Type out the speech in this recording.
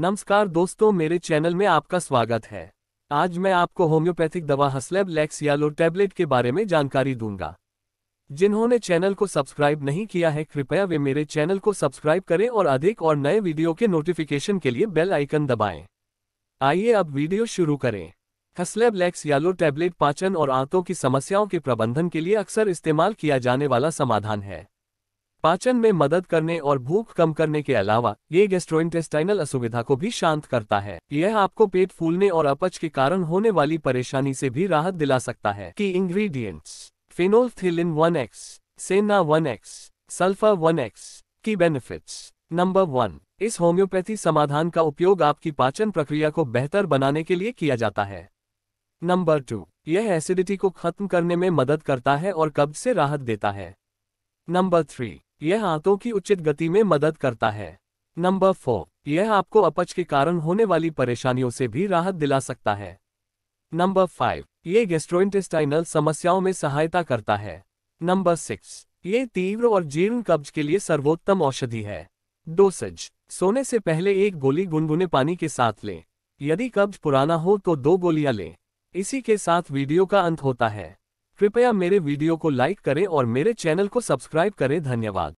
नमस्कार दोस्तों मेरे चैनल में आपका स्वागत है आज मैं आपको होम्योपैथिक दवा हसलेब लेक्स यालो टैबलेट के बारे में जानकारी दूंगा जिन्होंने चैनल को सब्सक्राइब नहीं किया है कृपया वे मेरे चैनल को सब्सक्राइब करें और अधिक और नए वीडियो के नोटिफिकेशन के लिए बेल आइकन दबाएं आइए अब वीडियो शुरू करें हसलेब लेक्स यालो टैबलेट पाचन और आंतों की समस्याओं के प्रबंधन के लिए अक्सर इस्तेमाल किया जाने वाला समाधान है पाचन में मदद करने और भूख कम करने के अलावा ये गैस्ट्रोइंटेस्टाइनल असुविधा को भी शांत करता है यह आपको पेट फूलने और अपच के कारण होने वाली परेशानी से भी राहत दिला सकता है की ingredients phenolphthalein one X senna one X sulphur one X की बेनिफिट्स नंबर वन इस होम्योपैथी समाधान का उपयोग आपकी पाचन प्रक्रिया को बेहतर बनाने के लिए किया जाता है नंबर टू यह एसिडिटी को खत्म करने में मदद करता है और कब्ज से राहत देता है नंबर थ्री यह हाथों की उचित गति में मदद करता है नंबर फोर यह आपको अपच के कारण होने वाली परेशानियों से भी राहत दिला सकता है नंबर फाइव ये गेस्ट्रोइंटेस्टाइनल समस्याओं में सहायता करता है नंबर सिक्स ये तीव्र और जीर्ण कब्ज के लिए सर्वोत्तम औषधि है डोसेज सोने से पहले एक गोली गुनगुने पानी के साथ लें यदि कब्ज पुराना हो तो दो गोलियां लें इसी के साथ वीडियो का अंत होता है कृपया मेरे वीडियो को लाइक करें और मेरे चैनल को सब्सक्राइब करें धन्यवाद